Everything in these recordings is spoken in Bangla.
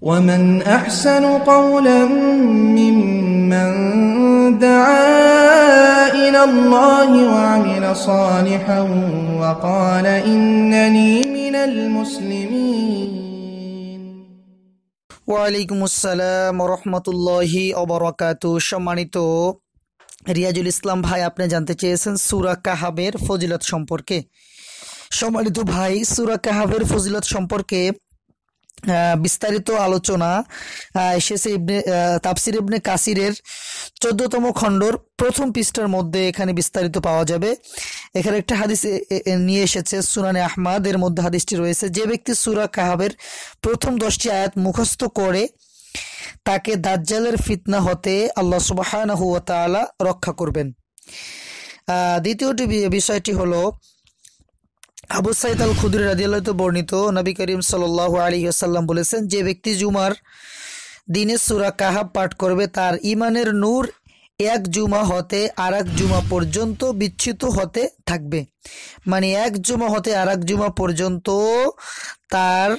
ومن أحسن قولا ممن دعا إلى الله وعمل صالحا وقال إنني من المسلمين ওয়ালাইকুম আসসালাম রহমতুল্লাহি অবরাকাত সম্মানিত রিয়াজুল ইসলাম ভাই আপনি জানতে চেয়েছেন সুরা কাহাবের ফজিলত সম্পর্কে সম্মানিত ভাই সুরা কাহাবের ফজিলত সম্পর্কে বিস্তারিত আলোচনা এসেছে ইবনে তাফসির ইবনে কাসিরের চোদ্দতম খণ্ডর প্রথম পৃষ্ঠার মধ্যে এখানে বিস্তারিত পাওয়া যাবে এখানে একটা হাদিস নিয়ে এসেছে সুনানে আহমাদের মধ্যে হাদিসটি রয়েছে যে ব্যক্তি সুরা কাহাবের প্রথম দশটি আয়াত মুখস্থ করে তাকে দাজ্জালের ফিতনা হতে আল্লাহ সুবাহ রক্ষা করবেন দ্বিতীয়টি বিষয়টি হলো আবু সাইদ আল খুদুর রাজিয়াল্লাহ বর্ণিত নবী করিম সাল আলী আসাল্লাম বলেছেন যে ব্যক্তি জুমার দিনে সুরা কাহাব পাঠ করবে তার ইমানের নূর এক জুমা হতে আর জুমা পর্যন্ত বিচ্ছিত হতে থাকবে মানে এক জুমা হতে আর জুমা পর্যন্ত তার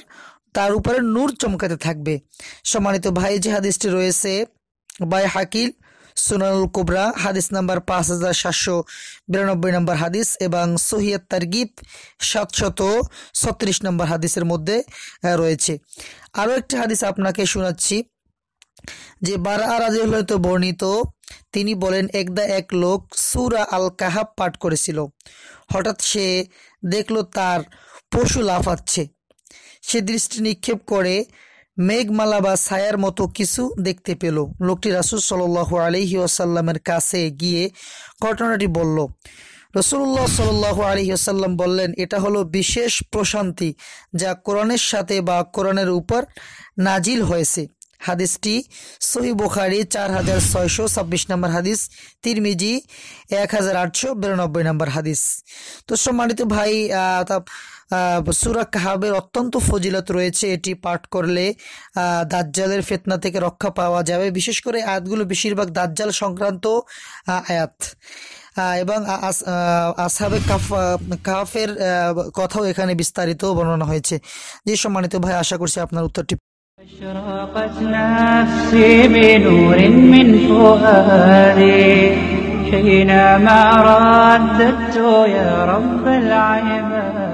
তার উপরে নূর চমকাতে থাকবে সম্মানিত ভাই যে হাদিসটি রয়েছে বাই হাকিল সুনানুল কুবরা হাদিস নাম্বার পাঁচ হাজার সাতশো বিরানব্বই নম্বর হাদিস এবং সহিয়াত তারগিব সাতশত ছত্রিশ নম্বর হাদিসের মধ্যে রয়েছে আরও একটি হাদিস আপনাকে শোনাচ্ছি যে বারা রাজিউল হয়তো বর্ণিত তিনি বলেন একদা এক লোক সুরা আল কাহাব পাঠ করেছিল হঠাৎ সে দেখল তার পশু লাফাচ্ছে সে দৃষ্টি নিক্ষেপ করে মেঘমালা বা ছায়ার মতো কিছু দেখতে পেল লোকটি রাসুল সাল্লাহ আলহি আসাল্লামের কাছে গিয়ে ঘটনাটি বলল রসুল্লাহ সাল্লাহ আলহি আসাল্লাম বললেন এটা হলো বিশেষ প্রশান্তি যা কোরআনের সাথে বা কোরআনের উপর নাজিল হয়েছে হাদিসটি সহি বুখারি চার হাজার ছয়শো ছাব্বিশ নম্বর হাদিস তিরমিজি এক হাজার আটশো বিরানব্বই নম্বর হাদিস তো সম্মানিত ভাই সুরা কাহাবের অত্যন্ত ফজিলত রয়েছে এটি পাঠ করলে দাজ্জালের ফেতনা থেকে রক্ষা পাওয়া যাবে বিশেষ করে আয়াতগুলো বেশিরভাগ দাজ্জাল সংক্রান্ত আয়াত এবং আসহাবে কাফের কথাও এখানে বিস্তারিত বর্ণনা হয়েছে যে সম্মানিত ভাই আশা করছি আপনার উত্তরটি اشراقت نفسي بنور من فؤادي حينما رددت يا رب العباد